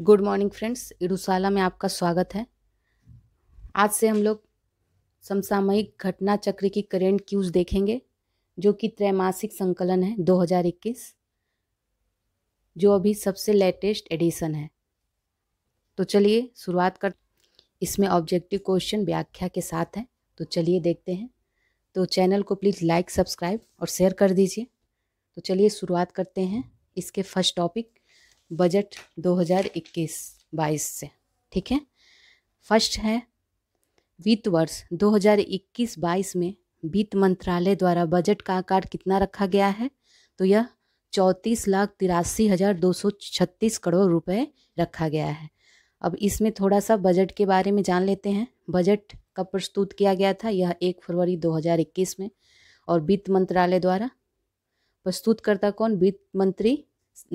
good morning friends इडुसाला में आपका स्वागत है आज से हम लोग समसामयिक घटना चक्र की करेंट क्यूज देखेंगे जो कि त्रैमासिक संकलन है 2021 जो अभी सबसे लेटेस्ट एडिशन है तो चलिए शुरुआत कर इसमें ऑब्जेक्टिव क्वेश्चन व्याख्या के साथ है तो चलिए देखते हैं तो चैनल को प्लीज़ लाइक सब्सक्राइब और शेयर कर दीजिए तो चलिए शुरुआत करते हैं इसके फर्स्ट टॉपिक बजट 2021-22 से ठीक है फर्स्ट है वित्त वर्ष 2021-22 में वित्त मंत्रालय द्वारा बजट का आकार कितना रखा गया है तो यह चौंतीस लाख तिरासी हज़ार दो सौ छत्तीस करोड़ रुपए रखा गया है अब इसमें थोड़ा सा बजट के बारे में जान लेते हैं बजट कब प्रस्तुत किया गया था यह एक फरवरी 2021 में और वित्त मंत्रालय द्वारा प्रस्तुतकर्ता कौन वित्त मंत्री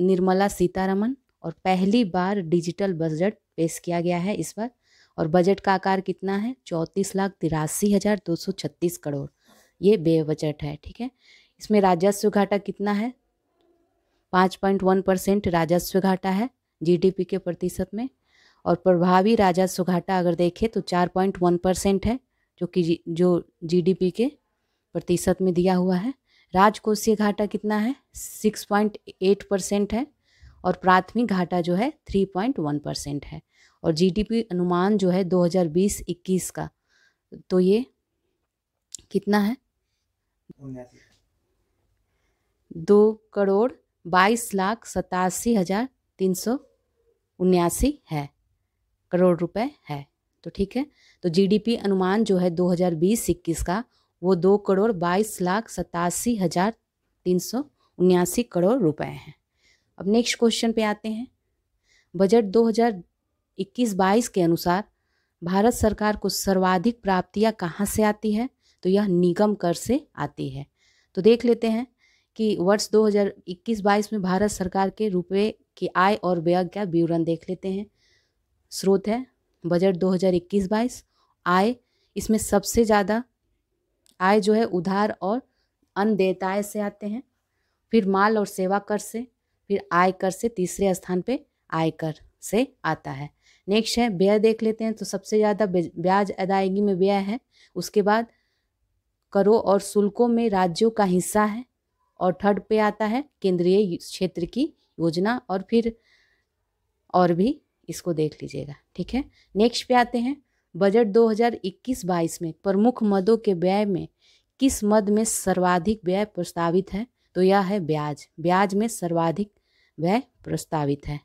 निर्मला सीतारमन और पहली बार डिजिटल बजट पेश किया गया है इस बार और बजट का आकार कितना है चौंतीस लाख तिरासी हज़ार दो सौ छत्तीस करोड़ ये बे बजट है ठीक है इसमें राजस्व घाटा कितना है पाँच पॉइंट वन परसेंट राजस्व घाटा है जीडीपी के प्रतिशत में और प्रभावी राजस्व घाटा अगर देखें तो चार पॉइंट वन परसेंट है जो कि जो जीडीपी के प्रतिशत में दिया हुआ है राजकोषीय घाटा कितना है सिक्स पॉइंट एट परसेंट है और प्राथमिक घाटा जो है थ्री पॉइंट वन परसेंट है और जीडीपी अनुमान जो है 2020-21 का तो ये कितना है दो करोड़ बाईस लाख सतासी हज़ार तीन सौ उन्यासी है करोड़ रुपए है तो ठीक है तो जीडीपी अनुमान जो है 2020-21 का वो दो करोड़ बाईस लाख सतासी हज़ार तीन सौ उन्यासी करोड़ रुपए हैं अब नेक्स्ट क्वेश्चन पे आते हैं बजट 2021-22 के अनुसार भारत सरकार को सर्वाधिक प्राप्तियां कहाँ से आती है तो यह निगम कर से आती है तो देख लेते हैं कि वर्ष 2021-22 में भारत सरकार के रुपये की आय और व्यय का विवरण देख लेते हैं स्रोत है बजट 2021-22 आय इसमें सबसे ज़्यादा आय जो है उधार और अनदेयताएँ से आते हैं फिर माल और सेवा कर से फिर आय कर से तीसरे स्थान पे आयकर से आता है नेक्स्ट है व्यय देख लेते हैं तो सबसे ज़्यादा ब्याज अदायगी में व्यय है उसके बाद करों और शुल्कों में राज्यों का हिस्सा है और थर्ड पे आता है केंद्रीय क्षेत्र की योजना और फिर और भी इसको देख लीजिएगा ठीक है नेक्स्ट पे आते हैं बजट 2021-22 में प्रमुख मदों के व्यय में किस मद में सर्वाधिक व्यय प्रस्तावित है तो यह है ब्याज ब्याज में सर्वाधिक व्यय प्रस्तावित है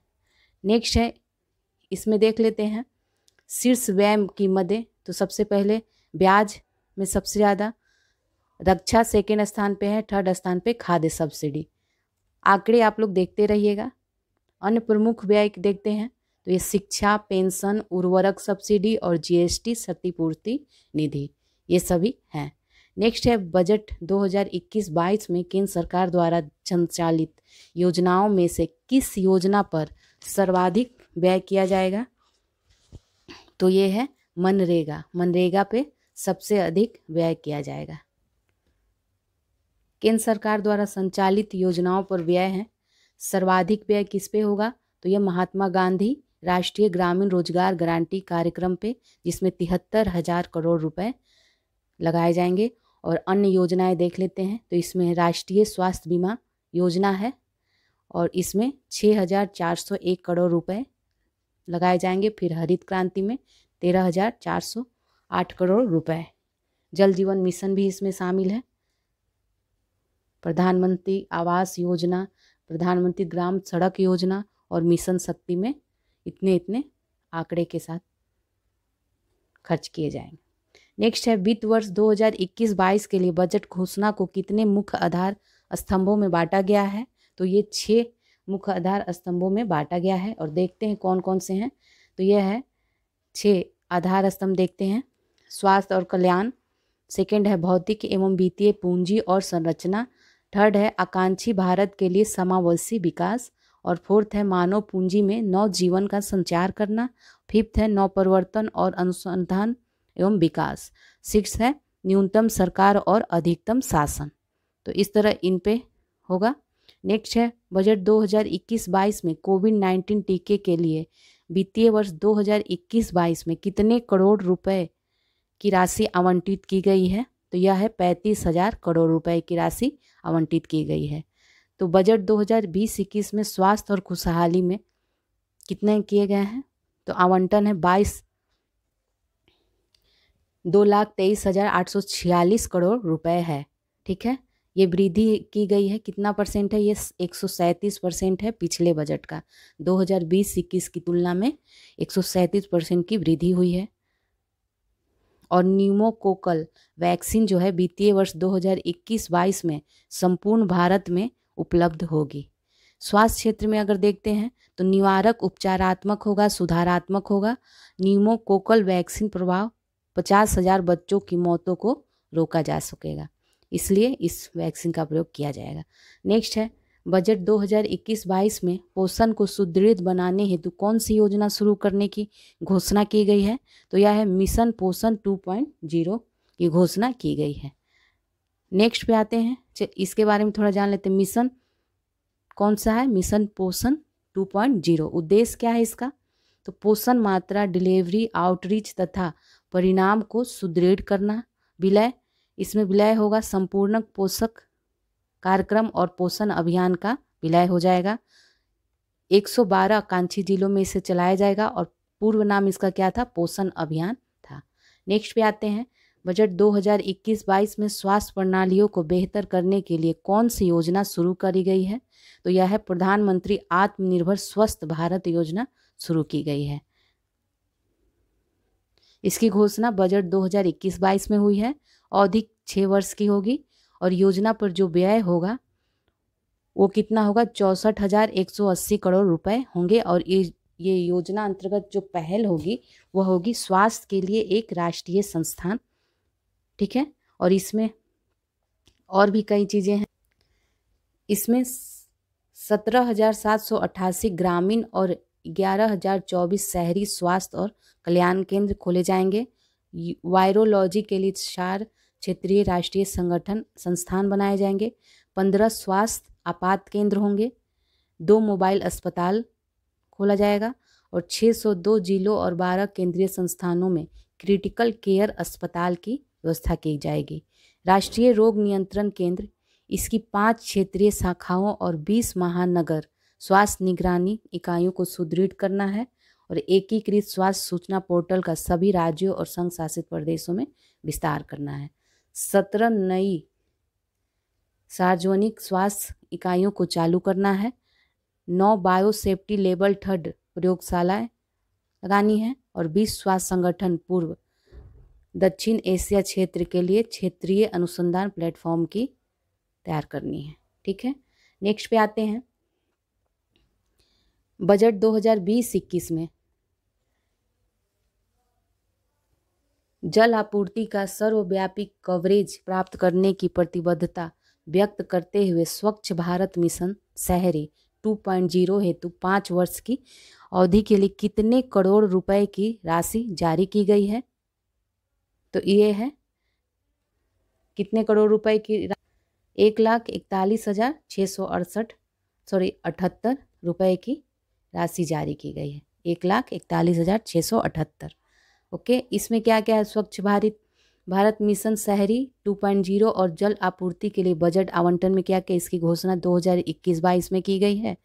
नेक्स्ट है इसमें देख लेते हैं शीर्ष व्यय की मदें तो सबसे पहले ब्याज में सबसे ज़्यादा रक्षा सेकेंड स्थान पे है थर्ड स्थान पे खाद्य सब्सिडी आंकड़े आप लोग देखते रहिएगा अन्य प्रमुख व्यय देखते हैं तो ये शिक्षा पेंशन उर्वरक सब्सिडी और जीएसटी क्षतिपूर्ति निधि ये सभी हैं नेक्स्ट है बजट 2021-22 में केंद्र सरकार द्वारा संचालित योजनाओं में से किस योजना पर सर्वाधिक व्यय किया जाएगा तो ये है मनरेगा मनरेगा पे सबसे अधिक व्यय किया जाएगा केंद्र सरकार द्वारा संचालित योजनाओं पर व्यय है सर्वाधिक व्यय किस पे होगा तो यह महात्मा गांधी राष्ट्रीय ग्रामीण रोजगार गारंटी कार्यक्रम पे जिसमें तिहत्तर हजार करोड़ रुपए लगाए जाएंगे और अन्य योजनाएं देख लेते हैं तो इसमें राष्ट्रीय स्वास्थ्य बीमा योजना है और इसमें छः हजार चार सौ एक करोड़ रुपए लगाए जाएंगे फिर हरित क्रांति में तेरह हजार चार सौ आठ करोड़ रुपए जल जीवन मिशन भी इसमें शामिल है प्रधानमंत्री आवास योजना प्रधानमंत्री ग्राम सड़क योजना और मिशन शक्ति में इतने इतने आंकड़े के साथ खर्च किए जाएंगे नेक्स्ट है वित्त वर्ष 2021-22 के लिए बजट घोषणा को कितने मुख्य आधार स्तंभों में बांटा गया है तो ये छः मुख्य आधार स्तंभों में बांटा गया है और देखते हैं कौन कौन से हैं तो यह है छः आधार स्तंभ देखते हैं स्वास्थ्य और कल्याण सेकेंड है भौतिक एवं वित्तीय पूंजी और संरचना थर्ड है आकांक्षी भारत के लिए समावेशी विकास और फोर्थ है मानव पूंजी में नौ जीवन का संचार करना फिफ्थ है नौ परिवर्तन और अनुसंधान एवं विकास सिक्स है न्यूनतम सरकार और अधिकतम शासन तो इस तरह इन पे होगा नेक्स्ट है बजट 2021-22 में कोविड 19 टीके के लिए वित्तीय वर्ष 2021-22 में कितने करोड़ रुपए की राशि आवंटित की गई है तो यह है पैंतीस हजार करोड़ रुपए की राशि आवंटित की गई है तो बजट 2020-21 में स्वास्थ्य और खुशहाली में कितने किए गए हैं तो आवंटन है बाईस दो लाख तेईस हज़ार आठ सौ छियालीस करोड़ रुपए है ठीक है ये वृद्धि की गई है कितना परसेंट है ये एक सौ सैंतीस परसेंट है पिछले बजट का दो हज़ार बीस इक्कीस की तुलना में एक सौ सैंतीस परसेंट की वृद्धि हुई है और न्यूमोकोकल वैक्सीन जो है वित्तीय वर्ष दो हजार इक्कीस बाईस में संपूर्ण भारत में उपलब्ध होगी स्वास्थ्य क्षेत्र में अगर देखते हैं तो निवारक उपचारात्मक होगा सुधारात्मक होगा न्यूमोकोकल वैक्सीन प्रभाव पचास हजार बच्चों की मौतों को रोका जा सकेगा इसलिए इस वैक्सीन का प्रयोग किया जाएगा नेक्स्ट है बजट 2021-22 में पोषण को सुदृढ़ बनाने हेतु कौन सी योजना शुरू करने की घोषणा की गई है तो यह है मिशन पोषण 2.0 की घोषणा की गई है नेक्स्ट पे आते हैं इसके बारे में थोड़ा जान लेते हैं मिशन कौन सा है मिशन पोषण 2.0 उद्देश्य क्या है इसका तो पोषण मात्रा डिलीवरी आउटरीच तथा परिणाम को सुदृढ़ करना विलय इसमें विलय होगा संपूर्ण पोषक कार्यक्रम और पोषण अभियान का विलय हो जाएगा 112 आकांक्षी जिलों में इसे चलाया जाएगा और पूर्व नाम इसका क्या था पोषण अभियान था नेक्स्ट पे आते हैं बजट 2021-22 में स्वास्थ्य प्रणालियों को बेहतर करने के लिए कौन सी योजना शुरू करी गई है तो यह है प्रधानमंत्री आत्मनिर्भर स्वस्थ भारत योजना शुरू की गई है इसकी घोषणा बजट 2021-22 में हुई है अवधि छः वर्ष की होगी और योजना पर जो व्यय होगा वो कितना होगा चौंसठ हज़ार एक सौ अस्सी करोड़ रुपए होंगे और ये ये योजना अंतर्गत जो पहल होगी वह होगी स्वास्थ्य के लिए एक राष्ट्रीय संस्थान ठीक है और इसमें और भी कई चीज़ें हैं इसमें सत्रह हज़ार सात सौ अट्ठासी ग्रामीण और ग्यारह हज़ार चौबीस शहरी स्वास्थ्य और कल्याण केंद्र खोले जाएंगे वायरोलॉजी के लिए चार क्षेत्रीय राष्ट्रीय संगठन संस्थान बनाए जाएंगे पंद्रह स्वास्थ्य आपात केंद्र होंगे दो मोबाइल अस्पताल खोला जाएगा और 602 जिलों और 12 केंद्रीय संस्थानों में क्रिटिकल केयर अस्पताल की व्यवस्था की जाएगी राष्ट्रीय रोग नियंत्रण केंद्र इसकी पाँच क्षेत्रीय शाखाओं और बीस महानगर स्वास्थ्य निगरानी इकाइयों को सुदृढ़ करना है और एकीकृत स्वास्थ्य सूचना पोर्टल का सभी राज्यों और संघ शासित प्रदेशों में विस्तार करना है सत्रह नई सार्वजनिक स्वास्थ्य इकाइयों को चालू करना है नौ बायोसेफ्टी लेवल थर्ड प्रयोगशालाएं लगानी है और बीस स्वास्थ्य संगठन पूर्व दक्षिण एशिया क्षेत्र के लिए क्षेत्रीय अनुसंधान प्लेटफॉर्म की तैयार करनी है ठीक है नेक्स्ट पे आते हैं बजट 2020-21 में जल आपूर्ति का सर्वव्यापी कवरेज प्राप्त करने की प्रतिबद्धता व्यक्त करते हुए स्वच्छ भारत मिशन शहरी 2.0 हेतु पाँच वर्ष की अवधि के लिए कितने करोड़ रुपए की राशि जारी की गई है तो ये है कितने करोड़ रुपए की एक लाख इकतालीस हज़ार छः सौ अड़सठ सॉरी अठहत्तर रुपए की राशि जारी की गई है एक लाख इकतालीस हज़ार छः सौ अठहत्तर ओके इसमें क्या क्या है स्वच्छ भारत भारत मिशन शहरी 2.0 और जल आपूर्ति के लिए बजट आवंटन में क्या क्या इसकी घोषणा 2021 बाईस में की गई है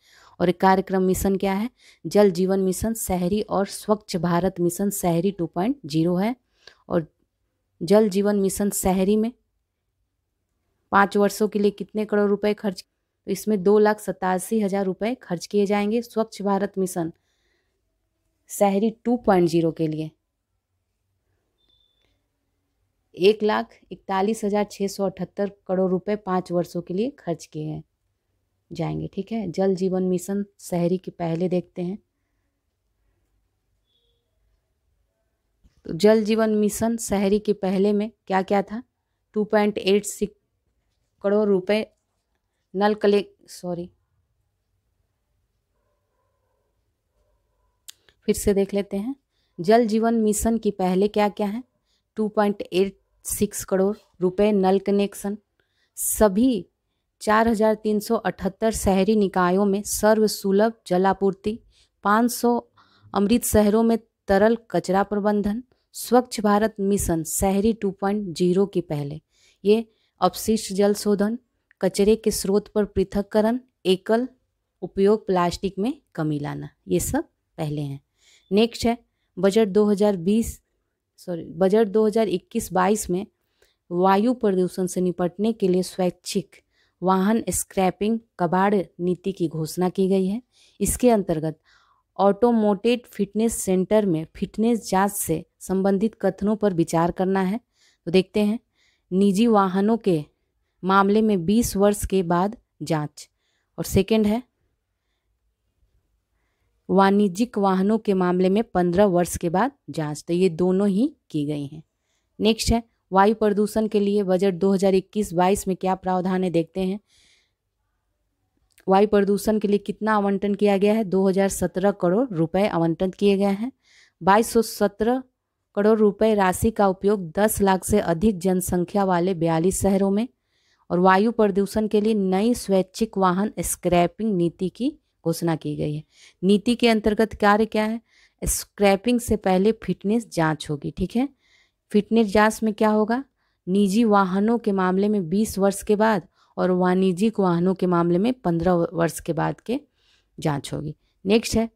और एक कार्यक्रम मिशन क्या है जल जीवन मिशन शहरी और स्वच्छ भारत मिशन शहरी 2.0 है और जल जीवन मिशन शहरी में पाँच वर्षों के लिए कितने करोड़ रुपए खर्च तो इसमें दो लाख सतासी हज़ार रुपये खर्च किए जाएंगे स्वच्छ भारत मिशन शहरी टू पॉइंट जीरो के लिए एक लाख इकतालीस हज़ार छः सौ अठहत्तर करोड़ रुपए पाँच वर्षों के लिए खर्च किए हैं जाएंगे ठीक है जल जीवन मिशन शहरी के पहले देखते हैं तो जल जीवन मिशन शहरी के पहले में क्या क्या था two point eight six crore रुपए नल कले सॉरी फिर से देख लेते हैं जल जीवन मिशन की पहले क्या क्या है two point eight six crore रुपए नल कनेक्शन सभी चार हजार तीन सौ अठहत्तर शहरी निकायों में सर्व सुलभ जलापूर्ति पाँच सौ अमृत शहरों में तरल कचरा प्रबंधन स्वच्छ भारत मिशन शहरी 2.0 के पहले ये अपशिष्ट जल शोधन कचरे के स्रोत पर पृथककरण एकल उपयोग प्लास्टिक में कमी लाना ये सब पहले हैं नेक्स्ट है बजट 2020 सॉरी बजट 2021-22 में वायु प्रदूषण से निपटने के लिए स्वैच्छिक वाहन स्क्रैपिंग कबाड़ नीति की घोषणा की गई है इसके अंतर्गत ऑटोमोटेड फिटनेस सेंटर में फिटनेस जांच से संबंधित कथनों पर विचार करना है तो देखते हैं निजी वाहनों के मामले में 20 वर्ष के बाद जांच और सेकंड है वाणिज्यिक वाहनों के मामले में 15 वर्ष के बाद जांच तो ये दोनों ही की गई हैं नेक्स्ट है वायु प्रदूषण के लिए बजट 2021-22 में क्या प्रावधान है देखते हैं वायु प्रदूषण के लिए कितना आवंटन किया गया है 2017 करोड़ रुपए आवंटन किए गए हैं 2217 करोड़ रुपए राशि का उपयोग 10 लाख से अधिक जनसंख्या वाले बयालीस शहरों में और वायु प्रदूषण के लिए नई स्वैच्छिक वाहन स्क्रैपिंग नीति की घोषणा की गई है नीति के अंतर्गत कार्य क्या है स्क्रैपिंग से पहले फिटनेस जाँच होगी ठीक है फिटनेस जाँच में क्या होगा निजी वाहनों के मामले में 20 वर्ष के बाद और वाणिज्यिक वाहनों के मामले में पंद्रह वर्ष के बाद के जांच होगी नेक्स्ट है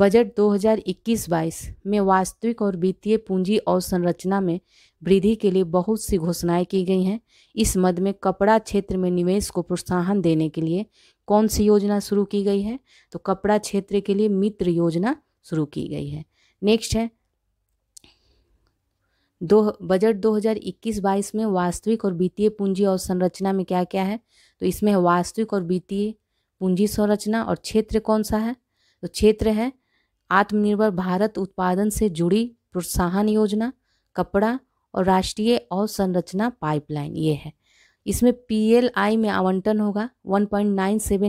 बजट 2021-22 में वास्तविक और वित्तीय पूंजी और संरचना में वृद्धि के लिए बहुत सी घोषणाएं की गई हैं इस मद में कपड़ा क्षेत्र में निवेश को प्रोत्साहन देने के लिए कौन सी योजना शुरू की गई है तो कपड़ा क्षेत्र के लिए मित्र योजना शुरू की गई है नेक्स्ट है दो बजट 2021-22 में वास्तविक और वित्तीय पूंजी और संरचना में क्या क्या है तो इसमें वास्तविक और वित्तीय पूंजी संरचना और क्षेत्र कौन सा है तो क्षेत्र है आत्मनिर्भर भारत उत्पादन से जुड़ी प्रोत्साहन योजना कपड़ा और राष्ट्रीय अवसंरचना पाइपलाइन ये है इसमें पी में आवंटन होगा वन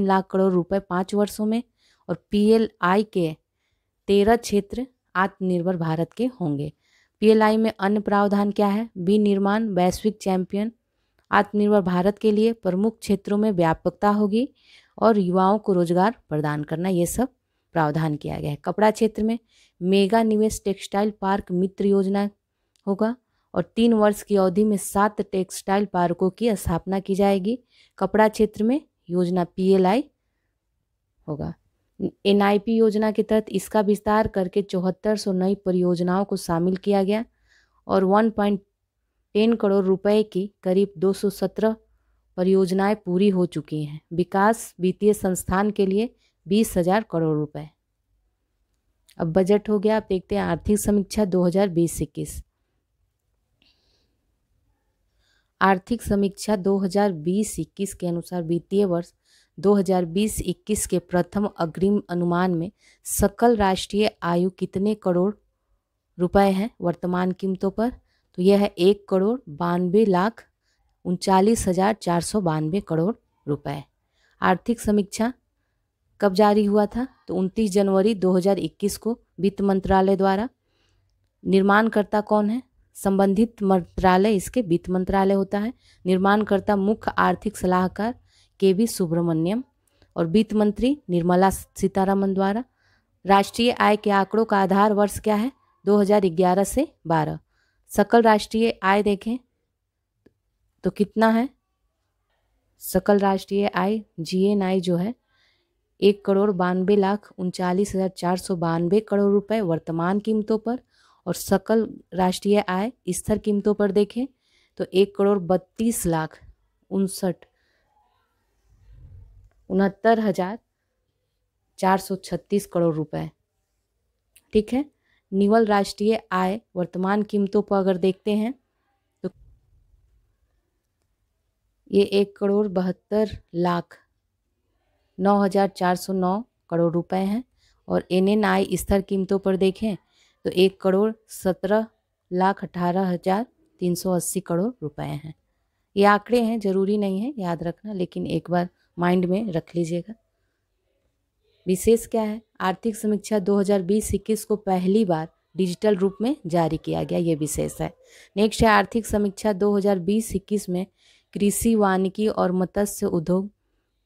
लाख करोड़ रुपये पाँच वर्षों में और पी के तेरह क्षेत्र आत्मनिर्भर भारत के होंगे पीएलआई में अन्य प्रावधान क्या है विनिर्माण वैश्विक चैंपियन आत्मनिर्भर भारत के लिए प्रमुख क्षेत्रों में व्यापकता होगी और युवाओं को रोजगार प्रदान करना ये सब प्रावधान किया गया है कपड़ा क्षेत्र में मेगा निवेश टेक्सटाइल पार्क मित्र योजना होगा और तीन वर्ष की अवधि में सात टेक्सटाइल पार्कों की स्थापना की जाएगी कपड़ा क्षेत्र में योजना पीएलआई होगा एन योजना के तहत इसका विस्तार करके चौहत्तर सौ नई परियोजनाओं को शामिल किया गया और वन पॉइंट टेन करोड़ रुपए की करीब दो सौ सत्रह परियोजनाएँ पूरी हो चुकी हैं विकास वित्तीय संस्थान के लिए बीस हजार करोड़ रुपए अब बजट हो गया आप देखते हैं आर्थिक समीक्षा दो हजार बीस इक्कीस आर्थिक समीक्षा दो हजार बीस इक्कीस के अनुसार वित्तीय वर्ष 2020-21 के प्रथम अग्रिम अनुमान में सकल राष्ट्रीय आयु कितने करोड़ रुपए हैं वर्तमान कीमतों पर तो यह है एक करोड़ बानवे लाख उनचालीस हज़ार चार सौ बानवे करोड़ रुपए आर्थिक समीक्षा कब जारी हुआ था तो 29 जनवरी 2021 को वित्त मंत्रालय द्वारा निर्माणकर्ता कौन है संबंधित मंत्रालय इसके वित्त मंत्रालय होता है निर्माणकर्ता मुख्य आर्थिक सलाहकार के वी सुब्रमण्यम और वित्त मंत्री निर्मला सीतारामन द्वारा राष्ट्रीय आय के आंकड़ों का आधार वर्ष क्या है 2011 से 12 सकल राष्ट्रीय आय देखें तो कितना है सकल राष्ट्रीय आय जी एन आई जो है एक करोड़ बानवे लाख उनचालीस हज़ार चार सौ बानवे करोड़ रुपए वर्तमान कीमतों पर और सकल राष्ट्रीय आय स्थर कीमतों पर देखें तो एक करोड़ बत्तीस लाख उनसठ उनहत्तर हज़ार चार सौ छत्तीस करोड़ रुपए ठीक है निवल राष्ट्रीय आय वर्तमान कीमतों पर अगर देखते हैं तो ये एक करोड़ बहत्तर लाख नौ हज़ार चार सौ नौ करोड़ रुपए हैं और एन एन आई स्तर कीमतों पर देखें तो एक करोड़ सत्रह लाख अठारह हज़ार तीन सौ अस्सी करोड़ रुपए हैं ये आंकड़े हैं ज़रूरी नहीं है याद रखना लेकिन एक बार माइंड में रख लीजिएगा विशेष क्या है आर्थिक समीक्षा 2020-21 को पहली बार डिजिटल रूप में जारी किया गया ये विशेष है नेक्स्ट है आर्थिक समीक्षा 2020-21 में कृषि वानिकी और मत्स्य उद्योग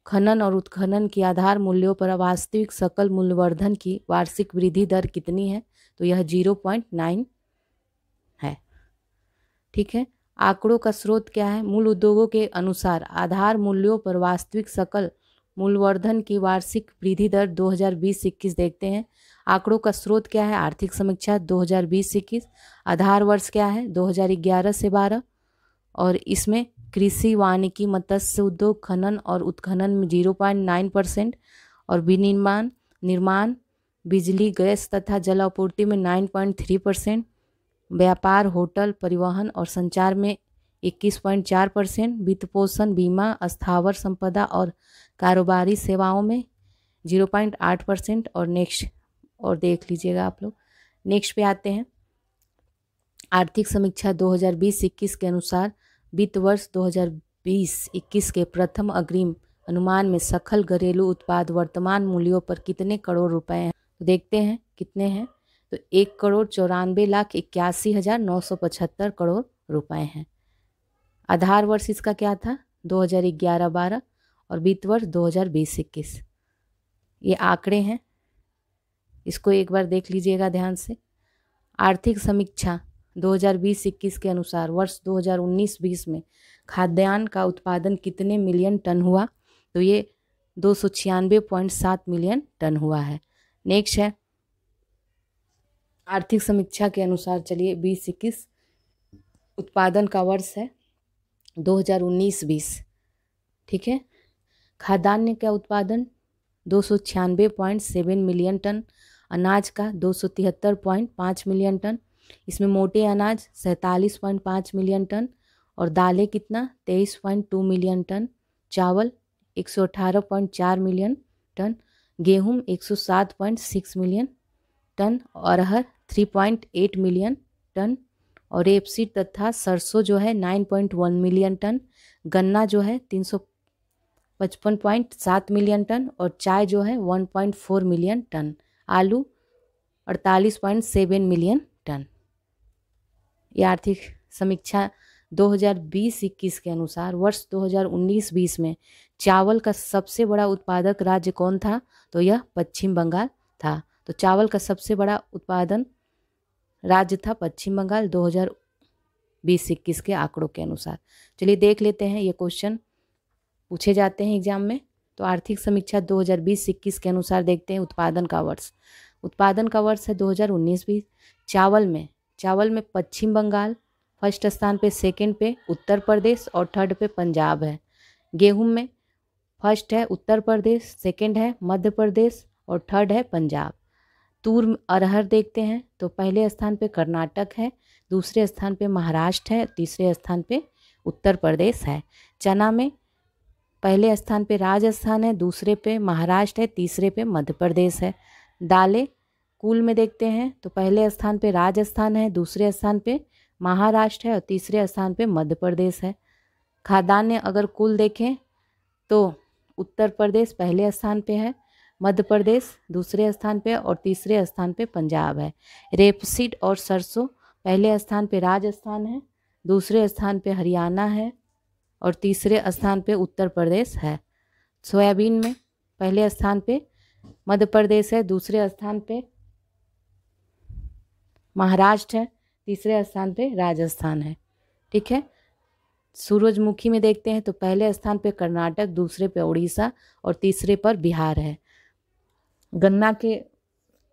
खनन और उत्खनन के आधार मूल्यों पर वास्तविक सकल मूल्यवर्धन की वार्षिक वृद्धि दर कितनी है तो यह जीरो पॉइंट नाइन है ठीक है आंकड़ों का स्रोत क्या है मूल उद्योगों के अनुसार आधार मूल्यों पर वास्तविक सकल मूल्यवर्धन की वार्षिक वृद्धि दर 2020-21 देखते हैं आंकड़ों का स्रोत क्या है आर्थिक समीक्षा 2020-21 आधार वर्ष क्या है 2011 से 12 और इसमें कृषि वानिकी मत्स्य उद्योग खनन और उत्खनन में नाइन परसेंट और विनिर्माण निर्माण बिजली गैस तथा जल आपूर्ति में थ्री परसेंट व्यापार होटल परिवहन और संचार में 21.4 परसेंट वित्त पोषण बीमा स्थावर संपदा और कारोबारी सेवाओं में 0.8 परसेंट और नेक्स्ट और देख लीजिएगा आप लोग नेक्स्ट पे आते हैं आर्थिक समीक्षा 2020-21 के अनुसार वित्त वर्ष 2020-21 के प्रथम अग्रिम अनुमान में सखल घरेलू उत्पाद वर्तमान मूल्यों पर कितने करोड़ रुपए हैं तो देखते हैं कितने हैं तो एक करोड़ चौरानवे लाख इक्यासी हज़ार नौ सौ पचहत्तर करोड़ रुपए हैं आधार वर्ष इसका क्या था 2011-12 और वित्त वर्ष 2020-21 ये आंकड़े हैं इसको एक बार देख लीजिएगा ध्यान से आर्थिक समीक्षा 2020-21 के अनुसार वर्ष 2019-20 में खाद्यान्न का उत्पादन कितने मिलियन टन हुआ तो ये दो मिलियन टन हुआ है नेक्स्ट है आर्थिक समीक्षा के अनुसार चलिए बीस इक्कीस उत्पादन का वर्ष है 2019-20 ठीक है खाद्यान्न का उत्पादन दो सौ पॉइंट सेवन मिलियन टन अनाज का दो सौ तिहत्तर पॉइंट पाँच मिलियन टन इसमें मोटे अनाज सैंतालीस पॉइंट पाँच मिलियन टन और दालें कितना तेईस पॉइंट टू मिलियन टन चावल एक सौ अठारह पॉइंट चार मिलियन टन गेहूँ एक सौ सात पॉइंट सिक्स मिलियन टन अरहर 3.8 मिलियन टन और रेपसीड तथा सरसों जो है 9.1 मिलियन टन गन्ना जो है 355.7 मिलियन टन और चाय जो है 1.4 मिलियन टन आलू 48.7 मिलियन टन ये आर्थिक समीक्षा 2020-21 के अनुसार वर्ष 2019-20 में चावल का सबसे बड़ा उत्पादक राज्य कौन था तो यह पश्चिम बंगाल था तो चावल का सबसे बड़ा उत्पादन राज्य था पश्चिम बंगाल 2020-21 के आंकड़ों के अनुसार चलिए देख लेते हैं ये क्वेश्चन पूछे जाते हैं एग्जाम में तो आर्थिक समीक्षा 2020-21 के अनुसार देखते हैं उत्पादन का वर्ष उत्पादन का वर्ष है 2019 भी चावल में चावल में पश्चिम बंगाल फर्स्ट स्थान पे सेकंड पे उत्तर प्रदेश और थर्ड पे पंजाब है गेहूं में फर्स्ट है उत्तर प्रदेश सेकंड है मध्य प्रदेश और थर्ड है पंजाब तूर अरहर देखते हैं तो पहले स्थान पे कर्नाटक है दूसरे स्थान पे महाराष्ट्र है तीसरे स्थान पे उत्तर प्रदेश है चना में पहले स्थान पे राजस्थान है दूसरे पे महाराष्ट्र है तीसरे पे मध्य प्रदेश है दालें कुल में देखते हैं तो पहले स्थान पे राजस्थान है दूसरे स्थान पे महाराष्ट्र है और तीसरे स्थान पे मध्य प्रदेश है खाद्यान्न अगर कुल देखें तो उत्तर प्रदेश पहले स्थान पे है मध्य प्रदेश दूसरे स्थान पे और तीसरे स्थान पे पंजाब है रेपसीड और सरसों पहले स्थान पे राजस्थान है दूसरे स्थान पे हरियाणा है और तीसरे स्थान पे उत्तर प्रदेश है सोयाबीन में पहले स्थान पे मध्य प्रदेश है दूसरे स्थान पे महाराष्ट्र है तीसरे स्थान पे राजस्थान है ठीक है सूरजमुखी में देखते हैं तो पहले स्थान पे कर्नाटक दूसरे पे उड़ीसा और तीसरे पर बिहार है गन्ना के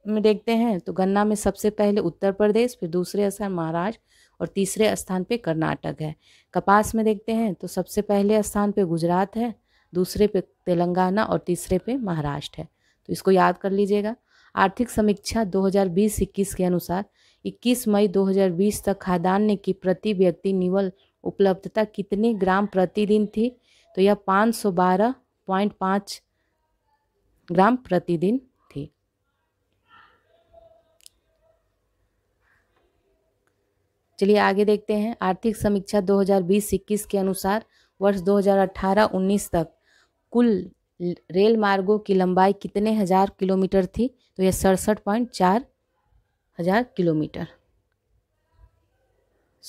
में देखते हैं तो गन्ना में सबसे पहले उत्तर प्रदेश फिर दूसरे स्थान महाराष्ट्र और तीसरे स्थान पे कर्नाटक है कपास में देखते हैं तो सबसे पहले स्थान पे गुजरात है दूसरे पे तेलंगाना और तीसरे पे महाराष्ट्र है तो इसको याद कर लीजिएगा आर्थिक समीक्षा 2020-21 के अनुसार 21 मई 2020 तक खाद्यान्न की प्रति व्यक्ति निवल उपलब्धता कितनी ग्राम प्रतिदिन थी तो यह 512.5 ग्राम प्रतिदिन चलिए आगे देखते हैं आर्थिक समीक्षा 2020-21 के अनुसार वर्ष 2018-19 तक कुल रेल मार्गों की लंबाई कितने हजार किलोमीटर थी तो यह सड़सठ पॉइंट चार हजार किलोमीटर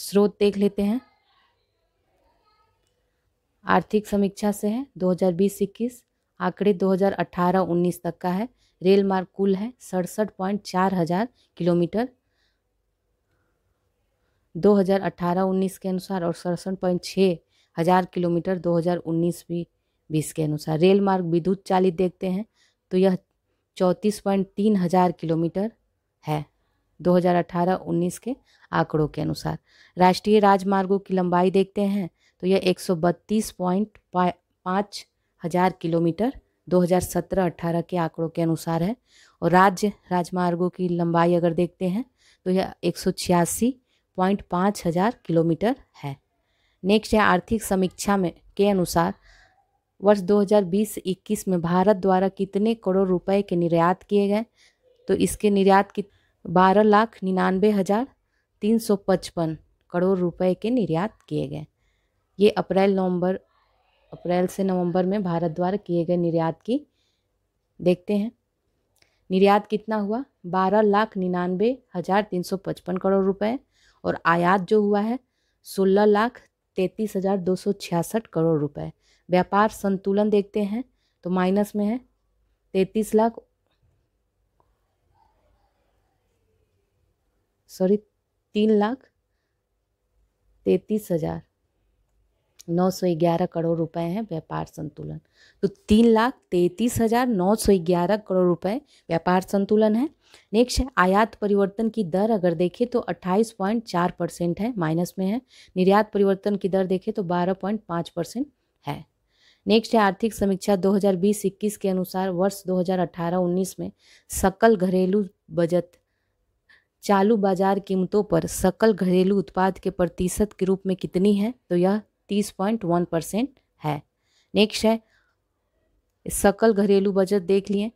स्रोत देख लेते हैं आर्थिक समीक्षा से है 2020-21 आंकड़े 2018-19 तक का है रेल मार्ग कुल है सड़सठ पॉइंट चार हजार किलोमीटर 2018-19 के अनुसार और सड़सठ पॉइंट छः हज़ार किलोमीटर 2019 बीस के अनुसार रेल मार्ग विद्युत चालित देखते हैं तो यह चौंतीस पॉइंट तीन हज़ार किलोमीटर है 2018-19 के आंकड़ों के अनुसार राष्ट्रीय राजमार्गों की लंबाई देखते हैं तो यह एक सौ बत्तीस पॉइंट पाँच हज़ार किलोमीटर 2017-18 के आंकड़ों के अनुसार है और राज्य राजमार्गों की लंबाई अगर देखते हैं तो यह एक सौ छियासी पॉइंट पाँच हजार किलोमीटर है नेक्स्ट है आर्थिक समीक्षा में के अनुसार वर्ष 2020-21 में भारत द्वारा कितने करोड़ रुपए के निर्यात किए गए तो इसके निर्यात की बारह लाख निन्यानवे हज़ार तीन सौ पचपन करोड़ रुपए के निर्यात किए गए ये अप्रैल नवंबर अप्रैल से नवंबर में भारत द्वारा किए गए निर्यात की देखते हैं निर्यात कितना हुआ बारह लाख निन्यानवे हज़ार तीन सौ पचपन करोड़ रुपए और आयात जो हुआ है सोलह लाख तैंतीस हज़ार दो सौ छियासठ करोड़ रुपए व्यापार संतुलन देखते हैं तो माइनस में है तैंतीस लाख सॉरी तीन लाख तैंतीस हज़ार नौ सौ ग्यारह करोड़ रुपए हैं व्यापार संतुलन तो तीन लाख तैंतीस हजार नौ सौ ग्यारह करोड़ रुपए व्यापार संतुलन है नेक्स्ट है आयात परिवर्तन की दर अगर देखें तो अट्ठाईस पॉइंट चार परसेंट है माइनस में है निर्यात परिवर्तन की दर देखें तो बारह पॉइंट पाँच परसेंट है नेक्स्ट है आर्थिक समीक्षा 2020-21 के अनुसार वर्ष 2018-19 में सकल घरेलू बजट चालू बाजार कीमतों पर सकल घरेलू उत्पाद के प्रतिशत के रूप में कितनी है तो यह तीस पॉइंट वन परसेंट है नेक्स्ट है सकल घरेलू बजट देख लिए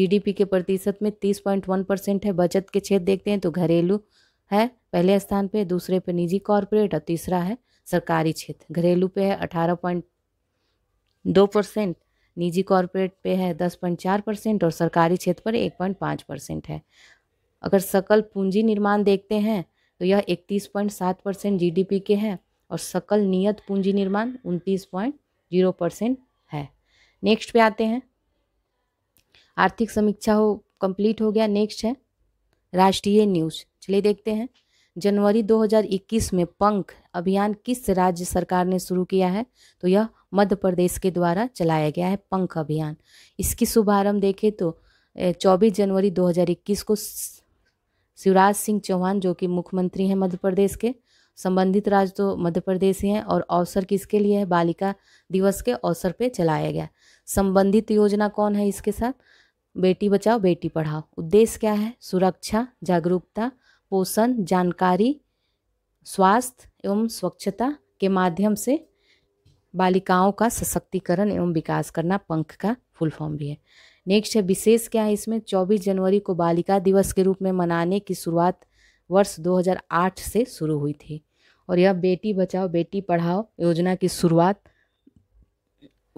जीडीपी के प्रतिशत में तीस पॉइंट वन परसेंट है बचत के क्षेत्र देखते हैं तो घरेलू है पहले स्थान पे दूसरे पे निजी कॉरपोरेट और तीसरा है सरकारी क्षेत्र घरेलू पे है अठारह पॉइंट दो परसेंट निजी कॉरपोरेट पे है दस पॉइंट चार परसेंट और सरकारी क्षेत्र पर एक पॉइंट पाँच परसेंट है अगर सकल पूंजी निर्माण देखते हैं तो यह इकतीस पॉइंट सात परसेंट जी के हैं और सकल नियत पूंजी निर्माण उनतीस पॉइंट जीरो परसेंट है नेक्स्ट पे आते हैं आर्थिक समीक्षा हो कंप्लीट हो गया नेक्स्ट है राष्ट्रीय न्यूज चलिए देखते हैं जनवरी 2021 में पंख अभियान किस राज्य सरकार ने शुरू किया है तो यह मध्य प्रदेश के द्वारा चलाया गया है पंख अभियान इसकी शुभारंभ देखें तो 24 जनवरी 2021 को शिवराज सिंह चौहान जो कि मुख्यमंत्री हैं मध्य प्रदेश के संबंधित राज्य तो मध्य प्रदेश ही हैं और अवसर किसके लिए है बालिका दिवस के अवसर पे चलाया गया संबंधित योजना कौन है इसके साथ बेटी बचाओ बेटी पढ़ाओ उद्देश्य क्या है सुरक्षा जागरूकता पोषण जानकारी स्वास्थ्य एवं स्वच्छता के माध्यम से बालिकाओं का सशक्तिकरण एवं विकास करना पंख का फुल फॉर्म भी है नेक्स्ट है विशेष क्या है इसमें 24 जनवरी को बालिका दिवस के रूप में मनाने की शुरुआत वर्ष 2008 से शुरू हुई थी और यह बेटी बचाओ बेटी पढ़ाओ योजना की शुरुआत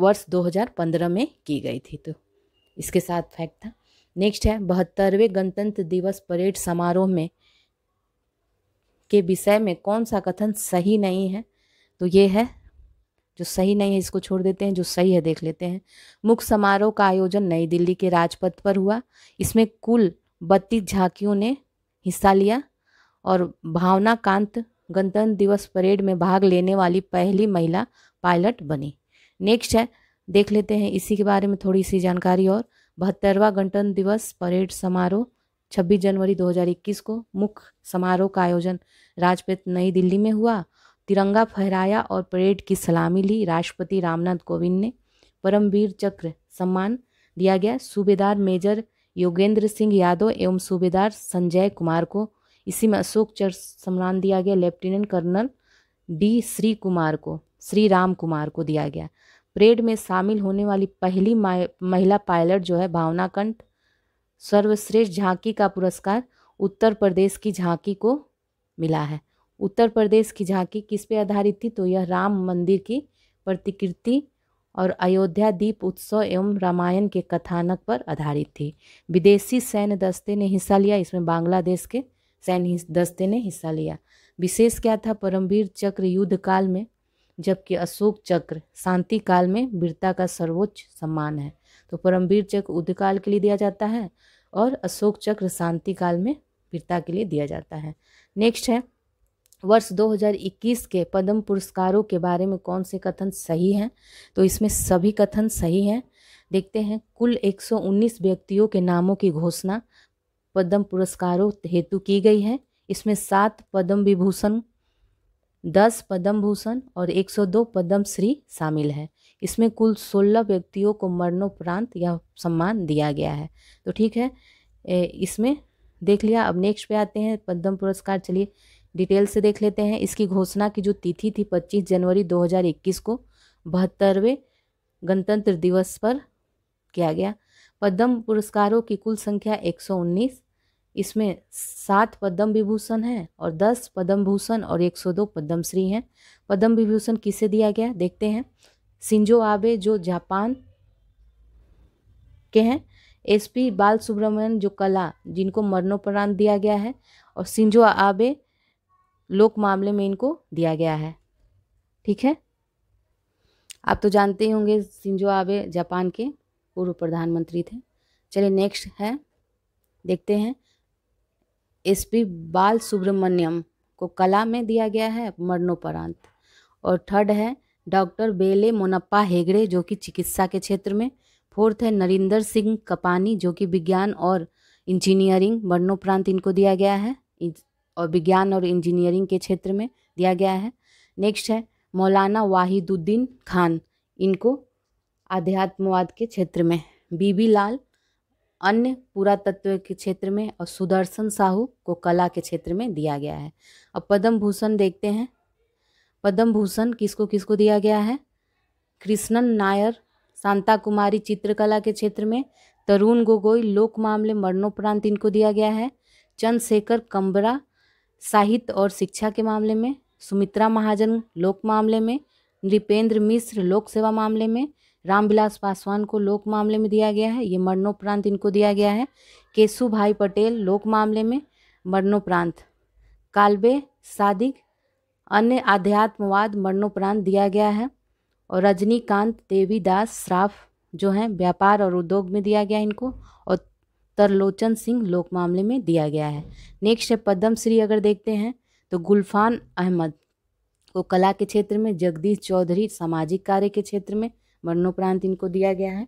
वर्ष 2015 में की गई थी तो इसके साथ फैक्ट था नेक्स्ट है बहत्तरवें गणतंत्र दिवस परेड समारोह में के विषय में कौन सा कथन सही नहीं है तो ये है जो सही नहीं है इसको छोड़ देते हैं जो सही है देख लेते हैं मुख्य समारोह का आयोजन नई दिल्ली के राजपथ पर हुआ इसमें कुल बत्तीस झांकियों ने हिस्सा लिया और भावना कांत गणतंत्र दिवस परेड में भाग लेने वाली पहली महिला पायलट बनी नेक्स्ट है देख लेते हैं इसी के बारे में थोड़ी सी जानकारी और बहत्तरवा गणतंत्र दिवस परेड समारोह 26 जनवरी 2021 को मुख्य समारोह का आयोजन राजपथ नई दिल्ली में हुआ तिरंगा फहराया और परेड की सलामी ली राष्ट्रपति रामनाथ कोविंद ने परमवीर चक्र सम्मान दिया गया सूबेदार मेजर योगेंद्र सिंह यादव एवं सूबेदार संजय कुमार को इसी में अशोक चर सम्मान दिया गया lieutenant colonel D Shri Kumar को श्री राम कुमार को दिया गया परेड में शामिल होने वाली पहली महिला पायलट जो है भावना कंठ सर्वश्रेष्ठ झांकी का पुरस्कार उत्तर प्रदेश की झांकी को मिला है उत्तर प्रदेश की झांकी किस पे आधारित थी तो यह राम मंदिर की प्रतिकृति और अयोध्या दीप उत्सव एवं रामायण के कथानक पर आधारित थी विदेशी सैन्य दस्ते ने हिस्सा लिया इसमें बांग्लादेश के सैन्य दस्ते ने हिस्सा लिया विशेष क्या था परमवीर चक्र युद्ध काल में जबकि अशोक चक्र शांति काल में वीरता का सर्वोच्च सम्मान है तो परमवीर चक्र युद्ध काल के लिए दिया जाता है और अशोक चक्र शांति काल में वीरता के लिए दिया जाता है नेक्स्ट है वर्ष 2021 के पद्म पुरस्कारों के बारे में कौन से कथन सही हैं तो इसमें सभी कथन सही हैं देखते हैं कुल 119 व्यक्तियों के नामों की घोषणा पद्म पुरस्कारों हेतु की गई है इसमें सात पद्म विभूषण दस पद्म भूषण और 102 पद्म श्री शामिल है इसमें कुल 16 व्यक्तियों को मरणोपरांत यह सम्मान दिया गया है तो ठीक है इसमें देख लिया अब नेक्स्ट पे आते हैं पद्म पुरस्कार चलिए डिटेल से देख लेते हैं इसकी घोषणा की जो तिथि थी 25 जनवरी 2021 को बहत्तरवें गणतंत्र दिवस पर किया गया पद्म पुरस्कारों की कुल संख्या 119 इसमें सात पद्म विभूषण हैं और दस पद्म भूषण और 102 पद्मश्री हैं पद्म विभूषण किसे दिया गया देखते हैं सिंजो आबे जो जापान के हैं एसपी बाल सुब्रमण्यन जो कला जिनको मरणोपरांत दिया गया है और सिंजो आबे लोक मामले में इनको दिया गया है ठीक है आप तो जानते ही होंगे सिंजो आबे जापान के पूर्व प्रधानमंत्री थे चलिए नेक्स्ट है देखते हैं एस पी बाल सुब्रमण्यम को कला में दिया गया है मरणोपरांत और थर्ड है डॉक्टर बेले मोनप्पा हेगड़े जो कि चिकित्सा के क्षेत्र में फोर्थ है नरिंदर सिंह कपानी जो कि विज्ञान और इंजीनियरिंग मरणोपरांत इनको दिया गया है और विज्ञान और इंजीनियरिंग के क्षेत्र में दिया गया है नेक्स्ट है मौलाना वाहिदुद्दीन खान इनको आध्यात्मवाद के क्षेत्र में बीबी लाल अन्य पुरातत्व के क्षेत्र में और सुदर्शन साहू को कला के क्षेत्र में दिया गया है अब पद्म भूषण देखते हैं पद्म भूषण किसको किसको दिया गया है कृष्णन नायर शांता कुमारी चित्रकला के क्षेत्र में तरुण गोगोई लोक मामले मरणोपरांत इनको दिया गया है चंद्रशेखर कंबरा साहित्य और शिक्षा के मामले में सुमित्रा महाजन लोक मामले में नृपेंद्र मिश्र लोक सेवा मामले में रामविलास पासवान को लोक मामले में दिया गया है ये मरणोपरांत इनको दिया गया है केशु भाई पटेल लोक मामले में मरणोपरांत कालबे सादिक अन्य आध्यात्मवाद मरणोपरांत दिया गया है और रजनीकांत देवीदास श्राफ जो हैं व्यापार और उद्योग में दिया गया इनको और तरलोचन सिंह लोक मामले में दिया गया है नेक्स्ट है पद्मश्री अगर देखते हैं तो गुलफान अहमद को कला के क्षेत्र में जगदीश चौधरी सामाजिक कार्य के क्षेत्र में मरणोपरांत इनको दिया गया है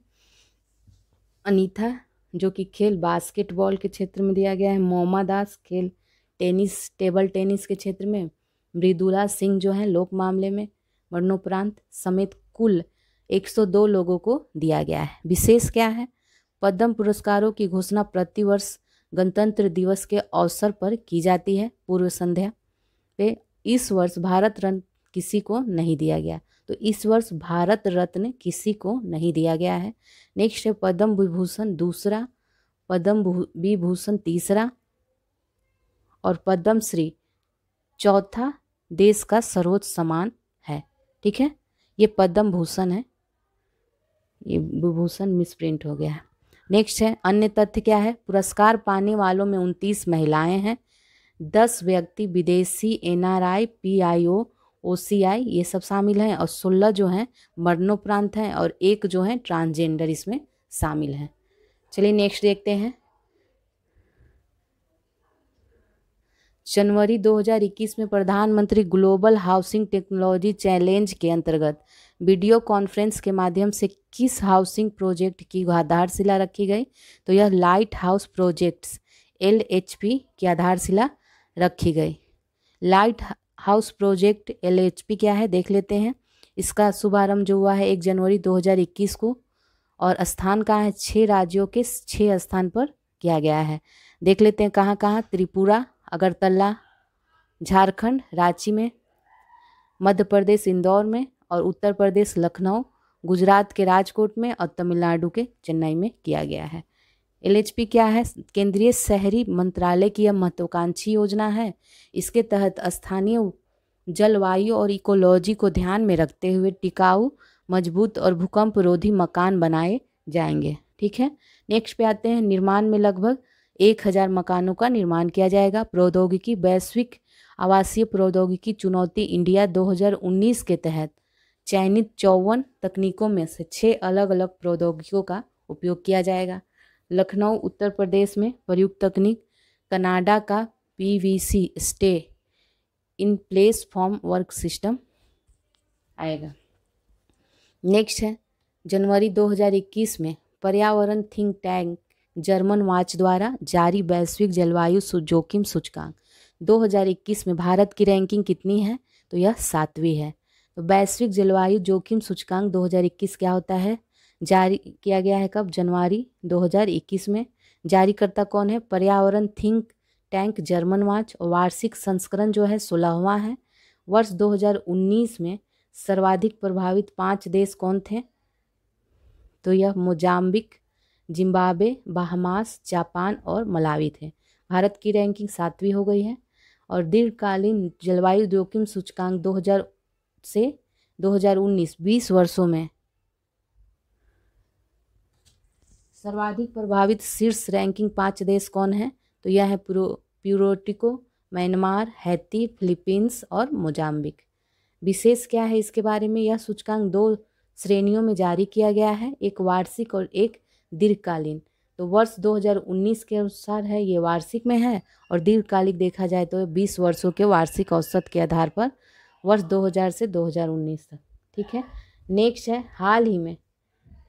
अनीता जो कि खेल बास्केटबॉल के क्षेत्र में दिया गया है मोमा दास खेल टेनिस टेबल टेनिस के क्षेत्र में मृदुला सिंह जो हैं लोक मामले में मरणोपरांत समेत कुल 102 लोगों को दिया गया है विशेष क्या है पद्म पुरस्कारों की घोषणा प्रतिवर्ष गणतंत्र दिवस के अवसर पर की जाती है पूर्व संध्या पे इस वर्ष भारत रत्न किसी को नहीं दिया गया तो इस वर्ष भारत रत्न किसी को नहीं दिया गया है नेक्स्ट है पद्म विभूषण दूसरा पद्म विभूषण तीसरा और पद्मश्री चौथा देश का सर्वोच्च सम्मान है ठीक है ये पद्म भूषण है ये विभूषण मिसप्रिंट हो गया है नेक्स्ट है अन्य तथ्य क्या है पुरस्कार पाने वालों में उनतीस महिलाएं हैं दस व्यक्ति विदेशी एनआरआई पीआईओ ओ ये सब शामिल हैं और सोलह जो हैं मरणोपरांत हैं और एक जो है ट्रांसजेंडर इसमें शामिल हैं चलिए नेक्स्ट देखते हैं जनवरी 2021 में प्रधानमंत्री ग्लोबल हाउसिंग टेक्नोलॉजी चैलेंज के अंतर्गत वीडियो कॉन्फ्रेंस के माध्यम से किस हाउसिंग प्रोजेक्ट की आधारशिला रखी गई तो यह लाइट हाउस प्रोजेक्ट्स एल की आधारशिला रखी गई लाइट हाउस प्रोजेक्ट एल क्या है देख लेते हैं इसका शुभारंभ जो हुआ है एक जनवरी 2021 को और स्थान कहाँ है छः राज्यों के छः स्थान पर किया गया है देख लेते हैं कहाँ कहाँ त्रिपुरा अगरतला झारखंड रांची में मध्य प्रदेश इंदौर में और उत्तर प्रदेश लखनऊ गुजरात के राजकोट में और तमिलनाडु के चेन्नई में किया गया है एलएचपी क्या है केंद्रीय शहरी मंत्रालय की यह महत्वाकांक्षी योजना है इसके तहत स्थानीय जलवायु और इकोलॉजी को ध्यान में रखते हुए टिकाऊ मजबूत और भूकंप रोधी मकान बनाए जाएंगे ठीक है नेक्स्ट पे आते हैं निर्माण में लगभग एक हज़ार मकानों का निर्माण किया जाएगा प्रौद्योगिकी वैश्विक आवासीय प्रौद्योगिकी चुनौती इंडिया 2019 के तहत चयनित चौवन तकनीकों में से छः अलग अलग प्रौद्योगिकियों का उपयोग किया जाएगा लखनऊ उत्तर प्रदेश में प्रयुक्त तकनीक कनाडा का PVC stay in place form work system आएगा नेक्स्ट है जनवरी 2021 में पर्यावरण थिंक टैंक जर्मन वाच द्वारा जारी वैश्विक जलवायु जोखिम सूचकांक 2021 में भारत की रैंकिंग कितनी है तो यह सातवीं है तो वैश्विक जलवायु जोखिम सूचकांक 2021 क्या होता है जारी किया गया है कब जनवरी 2021 में जारीकर्ता कौन है पर्यावरण थिंक टैंक जर्मन वाच वार्षिक संस्करण जो है सोलहवां है वर्ष 2019 में सर्वाधिक प्रभावित पांच देश कौन थे तो यह मोजाम्बिक जिम्बाब्वे बहमास जापान और मलावी थे भारत की रैंकिंग सातवीं हो गई है और दीर्घकालीन जलवायु जोखिम सूचकांक 2000 से 2019 20 वर्षों में सर्वाधिक प्रभावित शीर्ष रैंकिंग पाँच देश कौन हैं तो यह है Puerto Puerto Rico Myanmar Haiti Philippines और मोजाम्बिक विशेष क्या है इसके बारे में यह सूचकांक दो श्रेणियों में जारी किया गया है एक वार्षिक और एक दीर्घकालीन तो वर्ष 2019 के अनुसार है ये वार्षिक में है और दीर्घकालिक देखा जाए तो 20 वर्षों के वार्षिक औसत के आधार पर वर्ष 2000 से 2019 तक ठीक है नेक्स्ट है हाल ही में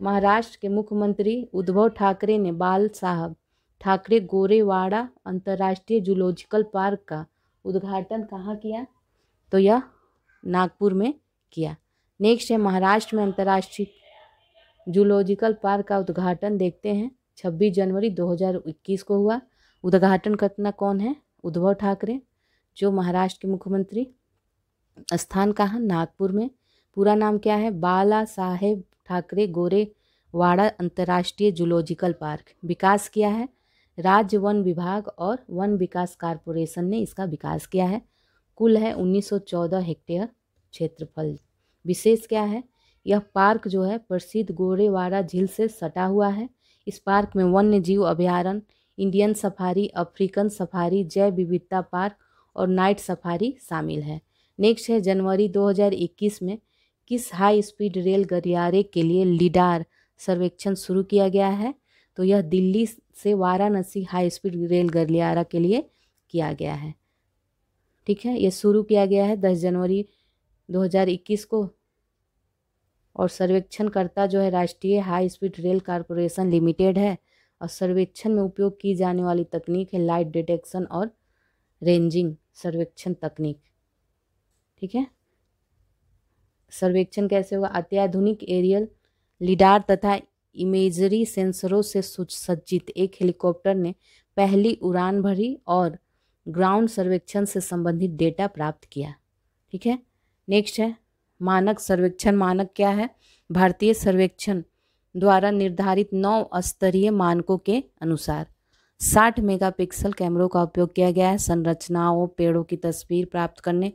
महाराष्ट्र के मुख्यमंत्री उद्धव ठाकरे ने बाल साहब ठाकरे गोरेवाड़ा अंतर्राष्ट्रीय जूलॉजिकल पार्क का उद्घाटन कहाँ किया तो यह नागपुर में किया नेक्स्ट है महाराष्ट्र में अंतर्राष्ट्रीय जूलॉजिकल पार्क का उद्घाटन देखते हैं 26 जनवरी 2021 को हुआ उद्घाटन करना कौन है उद्धव ठाकरे जो महाराष्ट्र के मुख्यमंत्री स्थान कहाँ नागपुर में पूरा नाम क्या है बाला साहेब ठाकरे गोरे वाड़ा अंतर्राष्ट्रीय जूलॉजिकल पार्क विकास किया है राज्य वन विभाग और वन विकास कारपोरेशन ने इसका विकास किया है कुल है 1914 हेक्टेयर क्षेत्रफल विशेष क्या है यह पार्क जो है प्रसिद्ध गोरेवाड़ा झील से सटा हुआ है इस पार्क में वन्य जीव अभ्यारण इंडियन सफारी अफ्रीकन सफारी जैव विविधता पार्क और नाइट सफारी शामिल है नेक्स्ट है जनवरी 2021 में किस हाई स्पीड रेल गलियारे के लिए लिडार सर्वेक्षण शुरू किया गया है तो यह दिल्ली से वाराणसी हाई स्पीड रेल गलियारा के लिए किया गया है ठीक है यह शुरू किया गया है दस जनवरी 2021 को और सर्वेक्षणकर्ता जो है राष्ट्रीय high speed rail corporation limited है और सर्वेक्षण में उपयोग की जाने वाली तकनीक है लाइट डिटेक्शन और रेंजिंग सर्वेक्षण तकनीक ठीक है सर्वेक्षण कैसे होगा अत्याधुनिक एरियल लिडार तथा इमेजरी सेंसरों से सुसज्जित एक हेलीकॉप्टर ने पहली उड़ान भरी और ग्राउंड सर्वेक्षण से संबंधित डेटा प्राप्त किया ठीक है नेक्स्ट है मानक सर्वेक्षण मानक क्या है भारतीय सर्वेक्षण द्वारा निर्धारित नौ स्तरीय मानकों के अनुसार साठ मेगापिक्सल कैमरों का उपयोग किया गया है संरचनाओं पेड़ों की तस्वीर प्राप्त करने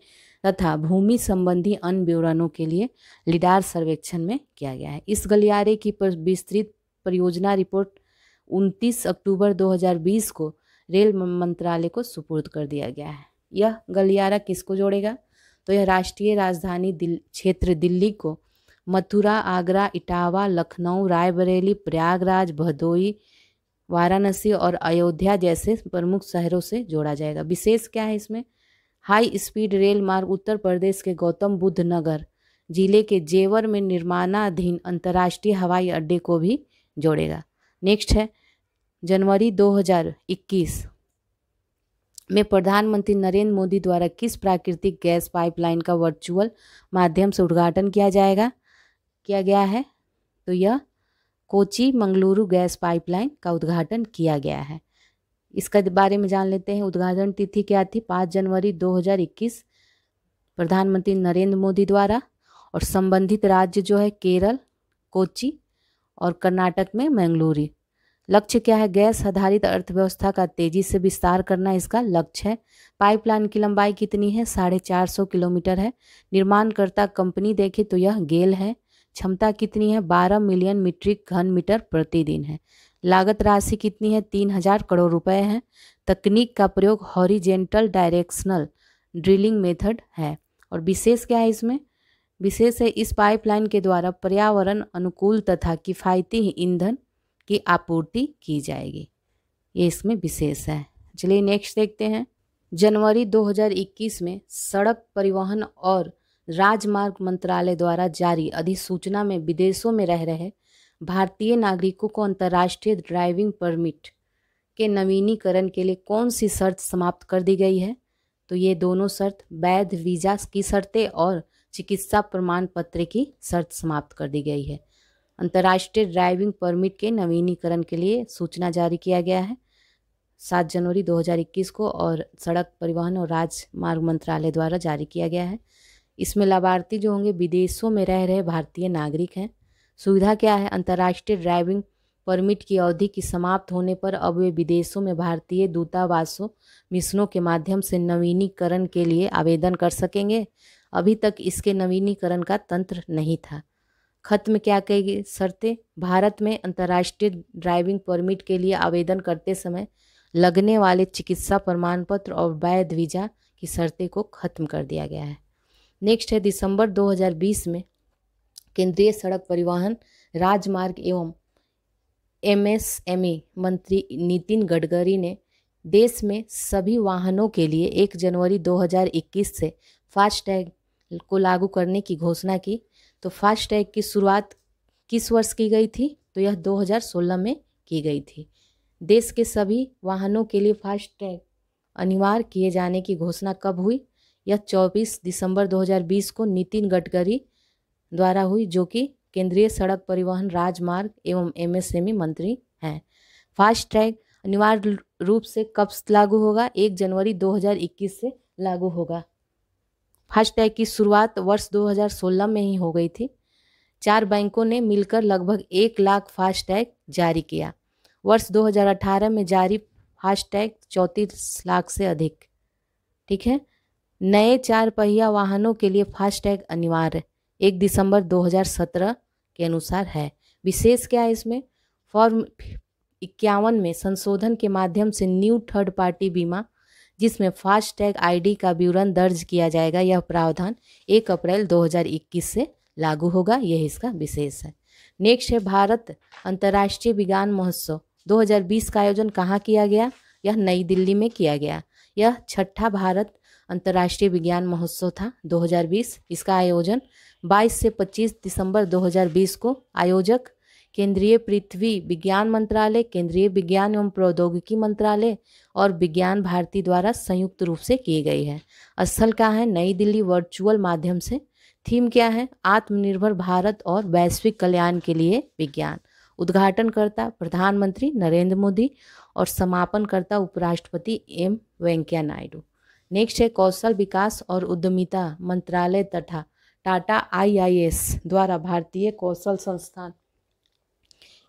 तथा भूमि संबंधी अन्य विवरणों के लिए लिडार सर्वेक्षण में किया गया है इस गलियारे की विस्तृत परियोजना रिपोर्ट 29 अक्टूबर 2020 को रेल मंत्रालय को सुपुर्द कर दिया गया है यह गलियारा किसको जोड़ेगा तो यह राष्ट्रीय राजधानी दिल क्षेत्र दिल्ली को मथुरा आगरा इटावा लखनऊ रायबरेली प्रयागराज भदोई वाराणसी और अयोध्या जैसे प्रमुख शहरों से जोड़ा जाएगा विशेष क्या है इसमें हाई स्पीड रेल मार्ग उत्तर प्रदेश के गौतम बुद्ध नगर जिले के जेवर में निर्माणाधीन अंतर्राष्ट्रीय हवाई अड्डे को भी जोड़ेगा नेक्स्ट है जनवरी 2021 में प्रधानमंत्री नरेंद्र मोदी द्वारा किस प्राकृतिक गैस पाइपलाइन का वर्चुअल माध्यम से उद्घाटन किया जाएगा किया गया है तो यह कोची मंगलुरु गैस पाइपलाइन का उद्घाटन किया गया है इसका बारे में जान लेते हैं उद्घाटन तिथि क्या थी पाँच जनवरी 2021 प्रधानमंत्री नरेंद्र मोदी द्वारा और संबंधित राज्य जो है केरल कोची और कर्नाटक में मंगलूरी लक्ष्य क्या है गैस आधारित अर्थव्यवस्था का तेजी से विस्तार करना इसका लक्ष्य है पाइपलाइन की लंबाई कितनी है साढ़े चार सौ किलोमीटर है निर्माणकर्ता कंपनी देखे तो यह गेल है क्षमता कितनी है 12 मिलियन मीट्रिक घन मीटर प्रतिदिन है लागत राशि कितनी है तीन हजार करोड़ रुपए है तकनीक का प्रयोग हॉरिजेंटल डायरेक्शनल ड्रिलिंग मेथड है और विशेष क्या है इसमें विशेष है इस पाइपलाइन के द्वारा पर्यावरण अनुकूल तथा किफ़ायती ईंधन की आपूर्ति की जाएगी ये इसमें विशेष है चलिए नेक्स्ट देखते हैं जनवरी 2021 में सड़क परिवहन और राजमार्ग मंत्रालय द्वारा जारी अधिसूचना में विदेशों में रह रहे भारतीय नागरिकों को अंतर्राष्ट्रीय ड्राइविंग परमिट के नवीनीकरण के लिए कौन सी शर्त समाप्त कर दी गई है तो ये दोनों शर्त वैध वीजा की शर्तें और चिकित्सा प्रमाण पत्र की शर्त समाप्त कर दी गई है अंतर्राष्ट्रीय ड्राइविंग परमिट के नवीनीकरण के लिए सूचना जारी किया गया है सात जनवरी 2021 को और सड़क परिवहन और राजमार्ग मंत्रालय द्वारा जारी किया गया है इसमें लाभार्थी जो होंगे विदेशों में रह रहे भारतीय नागरिक हैं सुविधा क्या है अंतर्राष्ट्रीय ड्राइविंग परमिट की अवधि की समाप्त होने पर अब वे विदेशों में भारतीय दूतावासों मिशनों के माध्यम से नवीनीकरण के लिए आवेदन कर सकेंगे अभी तक इसके नवीनीकरण का तंत्र नहीं था खत में क्या कहेगी शर्तें भारत में अंतर्राष्ट्रीय ड्राइविंग परमिट के लिए आवेदन करते समय लगने वाले चिकित्सा प्रमाण पत्र और वैध वीजा की शर्तें को खत्म कर दिया गया है नेक्स्ट है दिसंबर 2020 में केंद्रीय सड़क परिवहन राजमार्ग एवं एमएसएमई मंत्री नितिन गडकरी ने देश में सभी वाहनों के लिए 1 जनवरी 2021 से फास्टैग को लागू करने की घोषणा की तो फास्टैग की शुरुआत किस वर्ष की गई थी तो यह 2016 में की गई थी देश के सभी वाहनों के लिए फास्टैग अनिवार्य किए जाने की घोषणा कब हुई यह 24 दिसंबर 2020 को नितिन गडकरी द्वारा हुई जो कि केंद्रीय सड़क परिवहन राजमार्ग एवं एमएसएमई मंत्री हैं फास्ट ट्रैक अनिवार्य रूप से कब लागू होगा एक जनवरी 2021 से लागू होगा फास्ट टैग की शुरुआत वर्ष 2016 में ही हो गई थी चार बैंकों ने मिलकर लगभग एक लाख फास्ट टैग जारी किया वर्ष 2018 में जारी फास्ट टैग चौंतीस लाख से अधिक ठीक है नए चार पहिया वाहनों के लिए फास्टैग अनिवार्य एक दिसंबर 2017 के अनुसार है विशेष क्या है इसमें फॉर्म इक्यावन में संशोधन के माध्यम से न्यू थर्ड पार्टी बीमा जिसमें फास्टैग आईडी का विवरण दर्ज किया जाएगा यह प्रावधान 1 अप्रैल 2021 से लागू होगा यह इसका विशेष है नेक्स्ट है भारत अंतर्राष्ट्रीय विज्ञान महोत्सव 2020 का आयोजन कहाँ किया गया यह नई दिल्ली में किया गया यह छठा भारत अंतर्राष्ट्रीय विज्ञान महोत्सव था 2020 इसका आयोजन 22 से 25 दिसंबर 2020 को आयोजक केंद्रीय पृथ्वी विज्ञान मंत्रालय केंद्रीय विज्ञान एवं प्रौद्योगिकी मंत्रालय और विज्ञान भारती द्वारा संयुक्त रूप से की गई है स्थल का है नई दिल्ली वर्चुअल माध्यम से थीम क्या है आत्मनिर्भर भारत और वैश्विक कल्याण के लिए विज्ञान उद्घाटनकर्ता प्रधानमंत्री नरेंद्र मोदी और समापनकर्ता उपराष्ट्रपति एम वेंकैया नायडू नेक्स्ट है कौशल विकास और उद्यमिता मंत्रालय तथा टाटा आईआईएस द्वारा भारतीय कौशल संस्थान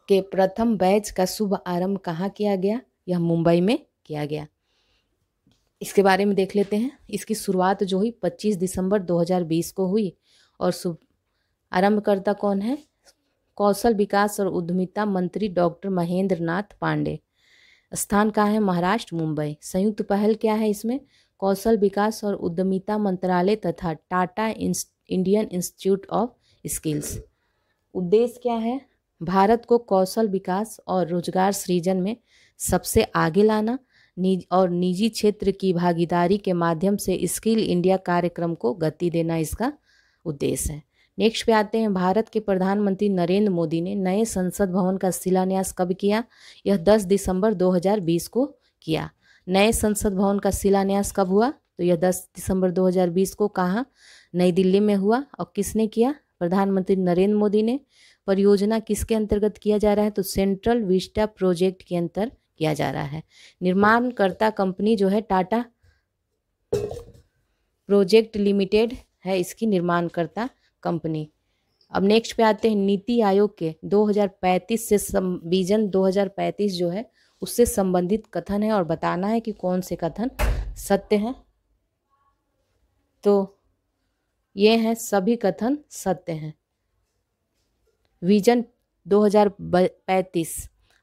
के प्रथम बैच का शुभ आरंभ कहाँ किया गया यह मुंबई में किया गया इसके बारे में देख लेते हैं इसकी शुरुआत जो हुई 25 दिसंबर 2020 को हुई और शुभ आरंभकर्ता कौन है कौशल विकास और उद्यमिता मंत्री डॉक्टर महेंद्र नाथ पांडे स्थान कहाँ है महाराष्ट्र मुंबई संयुक्त पहल क्या है इसमें कौशल विकास और उद्यमिता मंत्रालय तथा Tata Indian Institute of Skills उद्देश्य क्या है भारत को कौशल विकास और रोजगार सृजन में सबसे आगे लाना निज और निजी क्षेत्र की भागीदारी के माध्यम से स्किल इंडिया कार्यक्रम को गति देना इसका उद्देश्य है नेक्स्ट पे आते हैं भारत के प्रधानमंत्री नरेंद्र मोदी ने नए संसद भवन का शिलान्यास कब किया यह 10 दिसंबर 2020 को किया नए संसद भवन का शिलान्यास कब हुआ तो यह 10 दिसंबर 2020 को कहाँ नई दिल्ली में हुआ और किसने किया प्रधानमंत्री नरेंद्र मोदी ने परियोजना किसके अंतर्गत किया जा रहा है तो सेंट्रल विस्टा प्रोजेक्ट के अंतर किया जा रहा है निर्माणकर्ता कंपनी जो है टाटा प्रोजेक्ट लिमिटेड है इसकी निर्माणकर्ता कंपनी अब नेक्स्ट पे आते हैं नीति आयोग के 2035 से विजन 2035 जो है उससे संबंधित कथन है और बताना है कि कौन से कथन सत्य हैं तो ये हैं सभी कथन सत्य हैं विजन 2035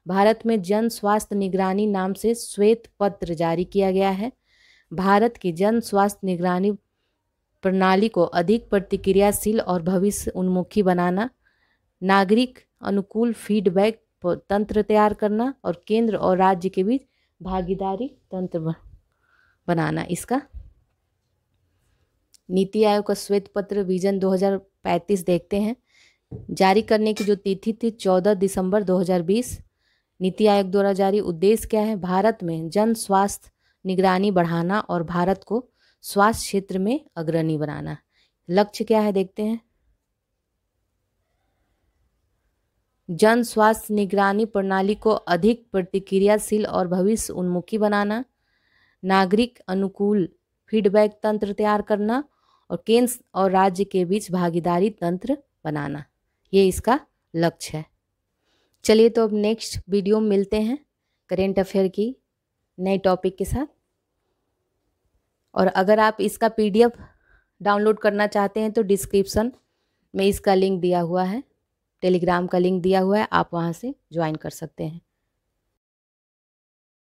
भारत में जन स्वास्थ्य निगरानी नाम से श्वेत पत्र जारी किया गया है भारत की जन स्वास्थ्य निगरानी प्रणाली को अधिक प्रतिक्रियाशील और भविष्य उन्मुखी बनाना नागरिक अनुकूल फीडबैक तंत्र तैयार करना और केंद्र और राज्य के बीच भागीदारी तंत्र बनाना इसका नीति आयोग का श्वेत पत्र विजन 2035 देखते हैं जारी करने की जो तिथि थी 14 दिसंबर 2020 नीति आयोग द्वारा जारी उद्देश्य क्या है भारत में जन स्वास्थ्य निगरानी बढ़ाना और भारत को स्वास्थ्य क्षेत्र में अग्रणी बनाना लक्ष्य क्या है देखते हैं जन स्वास्थ्य निगरानी प्रणाली को अधिक प्रतिक्रियाशील और भविष्य उन्मुखी बनाना नागरिक अनुकूल फीडबैक तंत्र तैयार करना और केंद्र और राज्य के बीच भागीदारी तंत्र बनाना ये इसका लक्ष्य है चलिए तो अब नेक्स्ट वीडियो में मिलते हैं करेंट अफेयर की नए टॉपिक के साथ और अगर आप इसका पीडीएफ डाउनलोड करना चाहते हैं तो डिस्क्रिप्सन में इसका लिंक दिया हुआ है टेलीग्राम का लिंक दिया हुआ है आप वहाँ से ज्वाइन कर सकते हैं